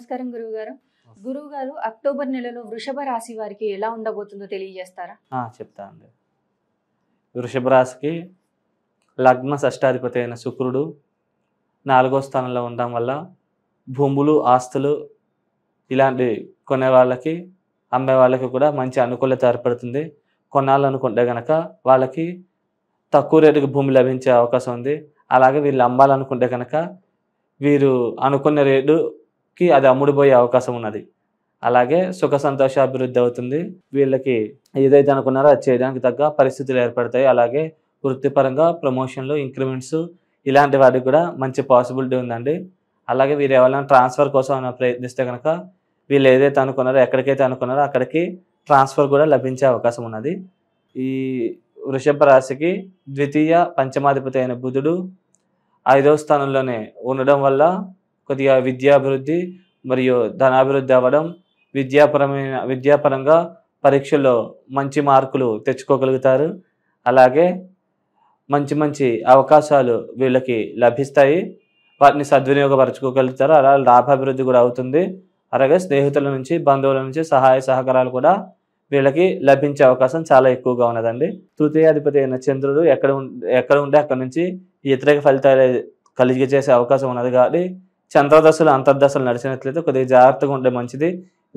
నమస్కారం గురువు గారు గురువు గారు అక్టోబర్ నెలలో వృషభ రాశి వారికి ఎలా ఉండబోతుందో తెలియజేస్తారా చెప్తా అండి వృషభ రాశికి లగ్న షష్టాధిపతి అయిన శుక్రుడు నాలుగో స్థానంలో ఉండడం వల్ల భూములు ఆస్తులు ఇలాంటి కొనే వాళ్ళకి అమ్మే వాళ్ళకి కూడా మంచి అనుకూలత ఏర్పడుతుంది కొనాలనుకుంటే కనుక వాళ్ళకి తక్కువ రేటుకి భూమి లభించే అవకాశం ఉంది అలాగే వీళ్ళు అమ్మాలనుకుంటే కనుక వీరు అనుకున్న రేటు కి అది అమ్ముడుపోయే అవకాశం ఉన్నది అలాగే సుఖ సంతోష అభివృద్ధి అవుతుంది వీళ్ళకి ఏదైతే అనుకున్నారో అది చేయడానికి తగ్గ పరిస్థితులు ఏర్పడతాయి అలాగే వృత్తిపరంగా ప్రమోషన్లు ఇంక్రిమెంట్స్ ఇలాంటి వాటికి కూడా మంచి పాసిబిలిటీ ఉందండి అలాగే వీరు ఎవరైనా ట్రాన్స్ఫర్ కోసం ప్రయత్నిస్తే కనుక వీళ్ళు ఏదైతే అనుకున్నారో ఎక్కడికైతే అనుకున్నారో అక్కడికి ట్రాన్స్ఫర్ కూడా లభించే అవకాశం ఉన్నది ఈ వృషభ రాశికి ద్వితీయ పంచమాధిపతి అయిన బుధుడు ఐదవ స్థానంలోనే ఉండడం వల్ల కొద్దిగా విద్యాభివృద్ధి మరియు ధనాభివృద్ధి అవ్వడం విద్యాపరమైన విద్యాపరంగా పరీక్షల్లో మంచి మార్కులు తెచ్చుకోగలుగుతారు అలాగే మంచి మంచి అవకాశాలు వీళ్ళకి లభిస్తాయి వాటిని సద్వినియోగపరచుకోగలుగుతారు అలా లాభాభివృద్ధి కూడా అవుతుంది అలాగే స్నేహితుల నుంచి బంధువుల నుంచి సహాయ సహకారాలు కూడా వీళ్ళకి లభించే అవకాశం చాలా ఎక్కువగా ఉన్నదండి తృతీయాధిపతి అయిన చంద్రుడు ఎక్కడ ఎక్కడ ఉంటే అక్కడ నుంచి వ్యతిరేక ఫలితాలు కలిగి చేసే అవకాశం ఉన్నది కాబట్టి చంద్రదశలు అంతర్దశలు నడిచినట్లయితే కొద్దిగా జాగ్రత్తగా ఉంటే మంచిది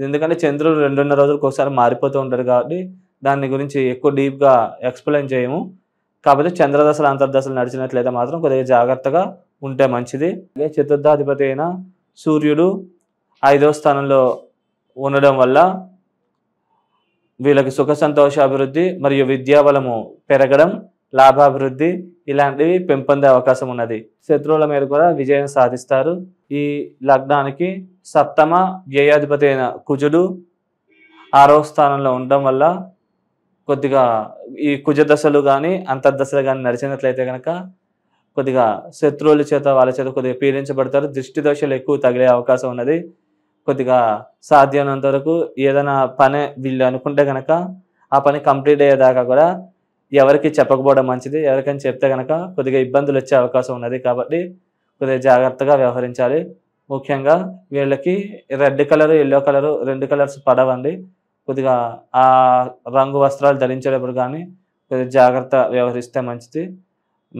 ఎందుకంటే చంద్రుడు రెండున్నర రోజులకు ఒకసారి మారిపోతూ ఉంటారు కాబట్టి దాని గురించి ఎక్కువ డీప్గా ఎక్స్ప్లెయిన్ చేయము కాబట్టి చంద్రదశలు అంతర్దశలు నడిచినట్లయితే మాత్రం కొద్దిగా జాగ్రత్తగా ఉంటే మంచిది అదే చతుర్థాధిపతి అయిన సూర్యుడు ఐదవ స్థానంలో ఉండడం వల్ల వీళ్ళకి సుఖ సంతోష అభివృద్ధి మరియు విద్యాబలము పెరగడం లాభాభివృద్ధి ఇలాంటివి పెంపొందే అవకాశం ఉన్నది శత్రువుల మీద కూడా విజయం సాధిస్తారు ఈ లగ్నానికి సప్తమ వ్యయాధిపతి అయిన కుజుడు ఆరో స్థానంలో ఉండడం వల్ల కొద్దిగా ఈ కుజ దశలు కానీ అంతర్దశలు కానీ నడిచినట్లయితే కనుక కొద్దిగా శత్రువుల చేత వాళ్ళ చేత కొద్దిగా పీడించబడతారు దృష్టి దోషలు ఎక్కువ తగిలే అవకాశం ఉన్నది కొద్దిగా సాధ్యమైనంత వరకు ఏదైనా పని వీళ్ళు అనుకుంటే కనుక ఆ పని కంప్లీట్ అయ్యేదాకా కూడా ఎవరికి చెప్పకపోవడం మంచిది ఎవరికైనా చెప్తే కనుక కొద్దిగా ఇబ్బందులు వచ్చే అవకాశం ఉన్నది కాబట్టి కొద్దిగా జాగ్రత్తగా వ్యవహరించాలి ముఖ్యంగా వీళ్ళకి రెడ్ కలర్ ఎల్లో కలర్ రెండు కలర్స్ పడవండి కొద్దిగా ఆ రంగు వస్త్రాలు ధరించేటప్పుడు కానీ కొద్దిగా జాగ్రత్త వ్యవహరిస్తే మంచిది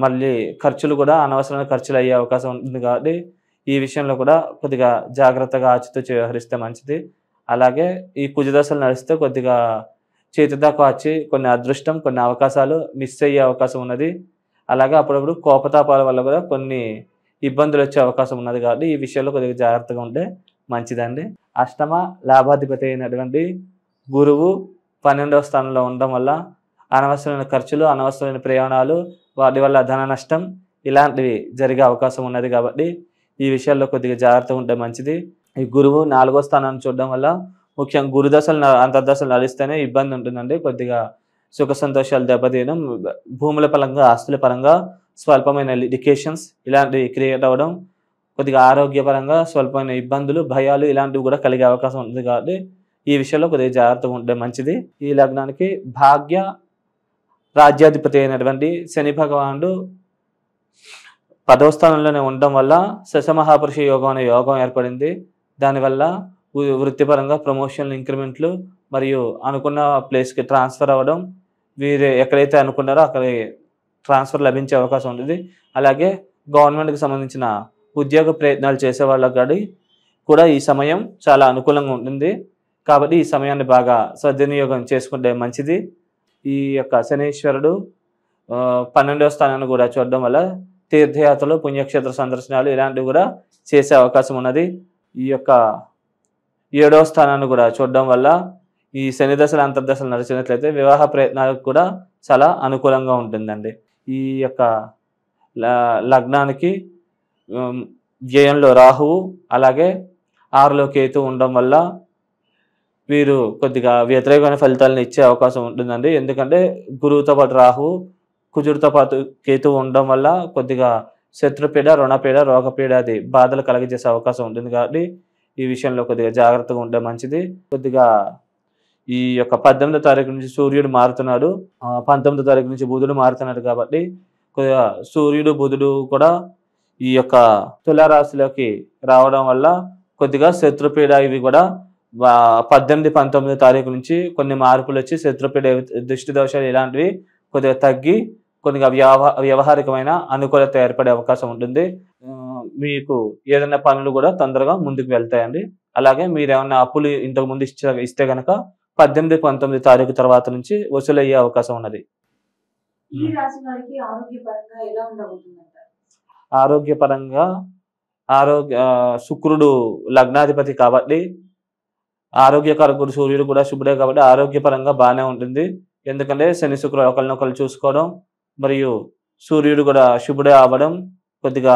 మళ్ళీ ఖర్చులు కూడా అనవసరమైన ఖర్చులు అయ్యే అవకాశం ఉంటుంది కాబట్టి ఈ విషయంలో కూడా కొద్దిగా జాగ్రత్తగా ఆచితూచి వ్యవహరిస్తే మంచిది అలాగే ఈ కుజదశలు నడిస్తే కొద్దిగా చేతి దాకా వచ్చి కొన్ని అదృష్టం కొన్ని అవకాశాలు మిస్ అయ్యే అవకాశం ఉన్నది అలాగే అప్పుడప్పుడు కోపతాపాల వల్ల కూడా కొన్ని ఇబ్బందులు వచ్చే అవకాశం ఉన్నది కాబట్టి ఈ విషయంలో కొద్దిగా జాగ్రత్తగా ఉంటే మంచిదండి అష్టమ లాభాధిపతి అయినటువంటి గురువు పన్నెండవ స్థానంలో ఉండడం వల్ల అనవసరమైన ఖర్చులు అనవసరమైన ప్రయాణాలు వాటి వల్ల ధన నష్టం ఇలాంటివి జరిగే అవకాశం ఉన్నది కాబట్టి ఈ విషయాల్లో కొద్దిగా జాగ్రత్తగా ఉంటే మంచిది ఈ గురువు నాలుగో స్థానాన్ని చూడడం వల్ల ముఖ్యంగా గురుదశలు అంతర్దశలు నడిస్తేనే ఇబ్బంది ఉంటుందండి కొద్దిగా సుఖ సంతోషాలు దెబ్బతీయడం భూముల పరంగా ఆస్తుల పరంగా స్వల్పమైన లిడికేషన్స్ ఇలాంటివి క్రియేట్ అవ్వడం కొద్దిగా ఆరోగ్యపరంగా స్వల్పమైన ఇబ్బందులు భయాలు ఇలాంటివి కూడా కలిగే అవకాశం ఉంది కాబట్టి ఈ విషయంలో కొద్దిగా జాగ్రత్తగా ఉంటే మంచిది ఈ లగ్నానికి భాగ్య రాజ్యాధిపతి అయినటువంటి శని భగవానుడు పదవ స్థానంలోనే ఉండడం వల్ల శశమహాపురుష యోగం అనే యోగం ఏర్పడింది దానివల్ల వృత్తిపరంగా ప్రమోషన్లు ఇంక్రిమెంట్లు మరియు అనుకున్న ప్లేస్కి ట్రాన్స్ఫర్ అవ్వడం వీరు ఎక్కడైతే అనుకున్నారో అక్కడ ట్రాన్స్ఫర్ లభించే అవకాశం ఉంటుంది అలాగే గవర్నమెంట్కి సంబంధించిన ఉద్యోగ ప్రయత్నాలు చేసే వాళ్ళకి కూడా ఈ సమయం చాలా అనుకూలంగా ఉంటుంది కాబట్టి ఈ సమయాన్ని బాగా సద్వినియోగం చేసుకుంటే మంచిది ఈ యొక్క శనీశ్వరుడు పన్నెండవ స్థానాన్ని కూడా చూడడం వల్ల తీర్థయాత్రలు పుణ్యక్షేత్ర సందర్శనాలు ఇలాంటివి కూడా చేసే అవకాశం ఉన్నది ఈ యొక్క ఏడో స్థానాన్ని కూడా చూడడం వల్ల ఈ శని దశలు అంతర్దశలు నడిచినట్లయితే వివాహ ప్రయత్నాలకు కూడా చాలా అనుకూలంగా ఉంటుందండి ఈ యొక్క లగ్నానికి వ్యయంలో రాహువు అలాగే ఆరులో కేతు ఉండడం వల్ల వీరు కొద్దిగా వ్యతిరేకమైన ఫలితాలను ఇచ్చే అవకాశం ఉంటుందండి ఎందుకంటే గురువుతో పాటు రాహువు కుజుడితో పాటు కేతు ఉండడం వల్ల కొద్దిగా శత్రుపీడ రుణపీడ రోగపీడ అది బాధలు కలిగజేసే అవకాశం ఉంటుంది కాబట్టి ఈ విషయంలో కొద్దిగా జాగ్రత్తగా ఉంటే మంచిది కొద్దిగా ఈ యొక్క పద్దెనిమిదో తారీఖు నుంచి సూర్యుడు మారుతున్నాడు పంతొమ్మిదో తారీఖు నుంచి బుధుడు మారుతున్నాడు కాబట్టి కొద్దిగా సూర్యుడు బుధుడు కూడా ఈ యొక్క తులారాశిలోకి రావడం వల్ల కొద్దిగా శత్రుపీడ ఇవి కూడా పద్దెనిమిది పంతొమ్మిది తారీఖు నుంచి కొన్ని మార్పులు వచ్చి శత్రుపీడ దృష్టి దోషాలు ఇలాంటివి కొద్దిగా తగ్గి కొద్దిగా వ్యవహారికమైన అనుకూలత ఏర్పడే అవకాశం ఉంటుంది మీకు ఏదైనా పనులు కూడా తొందరగా ముందుకు వెళ్తాయండి అలాగే మీరు ఏమైనా అప్పులు ఇంతకు ముందు ఇచ్చే ఇస్తే గనక పద్దెనిమిది పంతొమ్మిది తారీఖు తర్వాత నుంచి వసూలయ్యే అవకాశం ఉన్నది ఆరోగ్యపరంగా ఆరోగ్య శుక్రుడు లగ్నాధిపతి కాబట్టి ఆరోగ్యకరకుడు సూర్యుడు కూడా శుభుడే కాబట్టి ఆరోగ్యపరంగా బాగానే ఉంటుంది ఎందుకంటే శని శుక్రుడు ఒకరినొకరు చూసుకోవడం మరియు సూర్యుడు కూడా శుభుడే అవ్వడం కొద్దిగా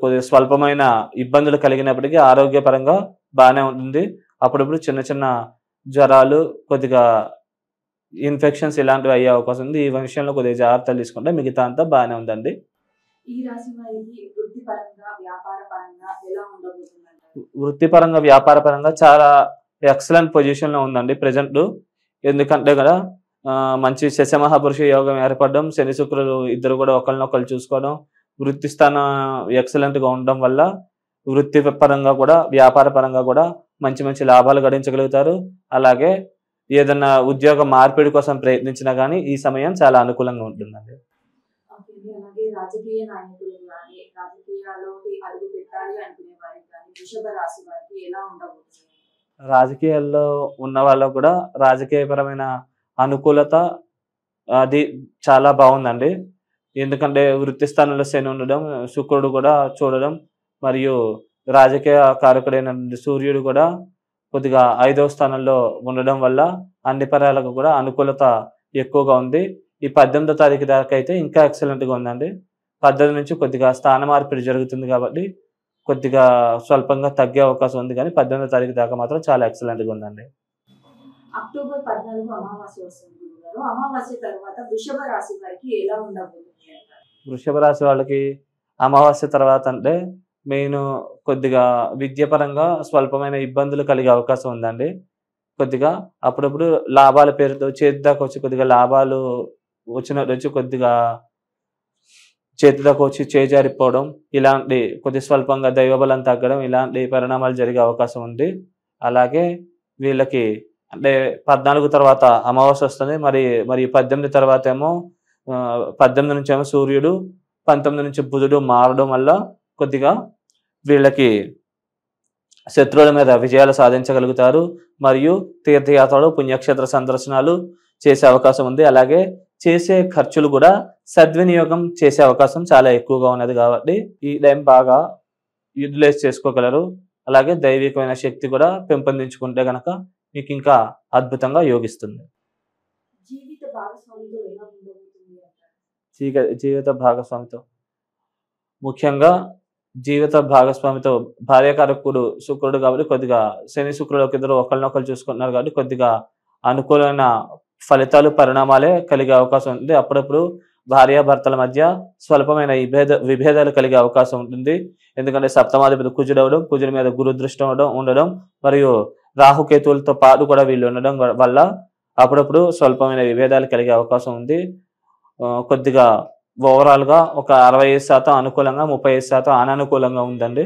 కొద్ది స్వల్పమైన ఇబ్బందులు కలిగినప్పటికీ ఆరోగ్యపరంగా బాగానే ఉంటుంది అప్పుడప్పుడు చిన్న చిన్న జ్వరాలు కొద్దిగా ఇన్ఫెక్షన్స్ ఇలాంటివి అయ్యే అవకాశం ఉంది ఈ విషయంలో కొద్దిగా జాగ్రత్తలు తీసుకుంటే మిగతా అంతా బాగానే ఉందండి వృత్తిపరంగా వ్యాపారపరంగా చాలా ఎక్సలెంట్ పొజిషన్లో ఉందండి ప్రజెంట్ ఎందుకంటే కదా మంచి శశమహాపురుష యోగం ఏర్పడడం శని శుక్రులు ఇద్దరు కూడా ఒకరినొకరు చూసుకోవడం వృత్తి స్థానం ఎక్సలెంట్గా ఉండడం వల్ల వృత్తి పరంగా కూడా వ్యాపార పరంగా కూడా మంచి మంచి లాభాలు గడించగలుగుతారు అలాగే ఏదన్నా ఉద్యోగ మార్పిడి కోసం ప్రయత్నించినా కానీ ఈ సమయం చాలా అనుకూలంగా ఉంటుందండి రాజకీయాల్లో ఉన్న వాళ్ళకు కూడా రాజకీయపరమైన అనుకూలత అది చాలా బాగుందండి ఎందుకంటే వృత్తి స్థానంలో శని ఉండడం శుక్రుడు కూడా చూడడం మరియు రాజకీయ కారకుడైన సూర్యుడు కూడా కొద్దిగా ఐదవ స్థానంలో ఉండడం వల్ల అన్ని పరాలకు కూడా అనుకూలత ఎక్కువగా ఉంది ఈ పద్దెనిమిదో తారీఖు దాకా అయితే ఇంకా ఎక్సలెంట్గా ఉందండి పద్దెనిమిది నుంచి కొద్దిగా స్థాన మార్పిడి జరుగుతుంది కాబట్టి కొద్దిగా స్వల్పంగా తగ్గే అవకాశం ఉంది కానీ పద్దెనిమిదో తారీఖు దాకా మాత్రం చాలా ఎక్సలెంట్గా ఉందండి అక్టోబర్ పద్నాలుగు అమావాస్య వస్తుంది కాలంలో అమావాస్య తర్వాత వృషభ రాశి వారికి ఎలా ఉండబోతుంది వృషభ రాశి వాళ్ళకి అమావాస్య తర్వాత అంటే మెయిన్ కొద్దిగా విద్యపరంగా స్వల్పమైన ఇబ్బందులు కలిగే అవకాశం ఉందండి కొద్దిగా అప్పుడప్పుడు లాభాల పేరుతో చేతిదాకా వచ్చి కొద్దిగా లాభాలు వచ్చిన వచ్చి కొద్దిగా చేతిదాకా వచ్చి చేజారిపోవడం ఇలాంటి కొద్ది స్వల్పంగా దైవబలం తగ్గడం ఇలాంటి పరిణామాలు జరిగే అవకాశం ఉంది అలాగే వీళ్ళకి అంటే పద్నాలుగు తర్వాత అమావాస్య వస్తుంది మరి మరి పద్దెనిమిది తర్వాత ఏమో పద్దెనిమిది నుంచి ఏమో సూర్యుడు పంతొమ్మిది నుంచి బుధుడు మారడం వల్ల కొద్దిగా వీళ్ళకి శత్రువుల మీద విజయాలు సాధించగలుగుతారు మరియు తీర్థయాత్రలు పుణ్యక్షేత్ర సందర్శనాలు చేసే అవకాశం ఉంది అలాగే చేసే ఖర్చులు కూడా సద్వినియోగం చేసే అవకాశం చాలా ఎక్కువగా ఉన్నది కాబట్టి ఈ టైం బాగా యూటిలైజ్ చేసుకోగలరు అలాగే దైవికమైన శక్తి కూడా పెంపొందించుకుంటే కనుక మీకు ఇంకా అద్భుతంగా యోగిస్తుంది జీవిత భాగస్వామితో ముఖ్యంగా జీవిత భాగస్వామితో భార్యకారకుడు శుక్రుడు కాబట్టి కొద్దిగా శని శుక్రుడు ఒకరు ఒకరినొకరు చూసుకుంటున్నారు కాబట్టి కొద్దిగా అనుకూలమైన ఫలితాలు పరిణామాలే కలిగే అవకాశం ఉంది అప్పుడప్పుడు భార్యాభర్తల మధ్య స్వల్పమైన విభేద విభేదాలు కలిగే అవకాశం ఉంటుంది ఎందుకంటే సప్తమాధిపతి కుజుడు అవడం కుజుడి మీద గురు అవడం ఉండడం మరియు రాహుకేతువులతో పాటు కూడా వీళ్ళు ఉండడం వల్ల అప్పుడప్పుడు స్వల్పమైన విభేదాలు కలిగే అవకాశం ఉంది కొద్దిగా ఓవరాల్గా ఒక అరవై ఐదు శాతం అనుకూలంగా ముప్పై ఐదు శాతం అననుకూలంగా ఉందండి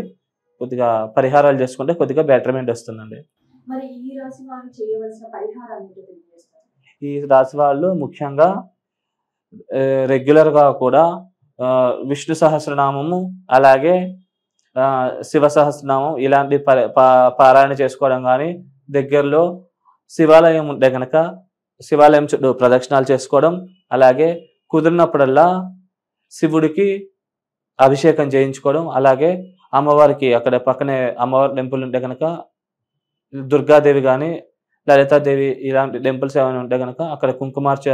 కొద్దిగా పరిహారాలు చేసుకుంటే కొద్దిగా బెటర్మెంట్ వస్తుందండి ఈ రాశి వాళ్ళు ముఖ్యంగా రెగ్యులర్గా కూడా విష్ణు సహస్రనామము అలాగే శివ సహస్రనామం ఇలాంటి పారాయణ చేసుకోవడం కానీ దగ్గరలో శివాలయం ఉంటే కనుక శివాలయం చుట్టూ ప్రదక్షిణాలు చేసుకోవడం అలాగే కుదిరినప్పుడల్లా శివుడికి అభిషేకం చేయించుకోవడం అలాగే అమ్మవారికి అక్కడ పక్కనే అమ్మవారి టెంపుల్ ఉంటే కనుక దుర్గాదేవి కానీ లలితాదేవి ఇలాంటి టెంపుల్స్ ఏమైనా ఉంటే కనుక అక్కడ కుంకుమార్చ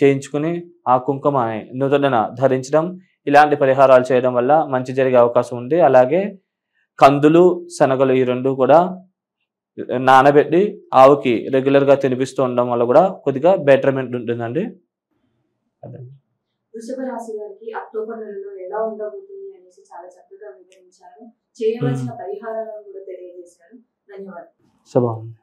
చేయించుకుని ఆ కుంకుమని నూతన ధరించడం ఇలాంటి పరిహారాలు చేయడం వల్ల మంచి జరిగే అవకాశం ఉంది అలాగే కందులు శనగలు ఈ రెండు కూడా నానబెట్టి ఆవుకి రెగ్యులర్గా తినిపిస్తూ ఉండడం వల్ల కూడా కొద్దిగా బెటర్మెంట్ ఉంటుందండి వృషభ శుభం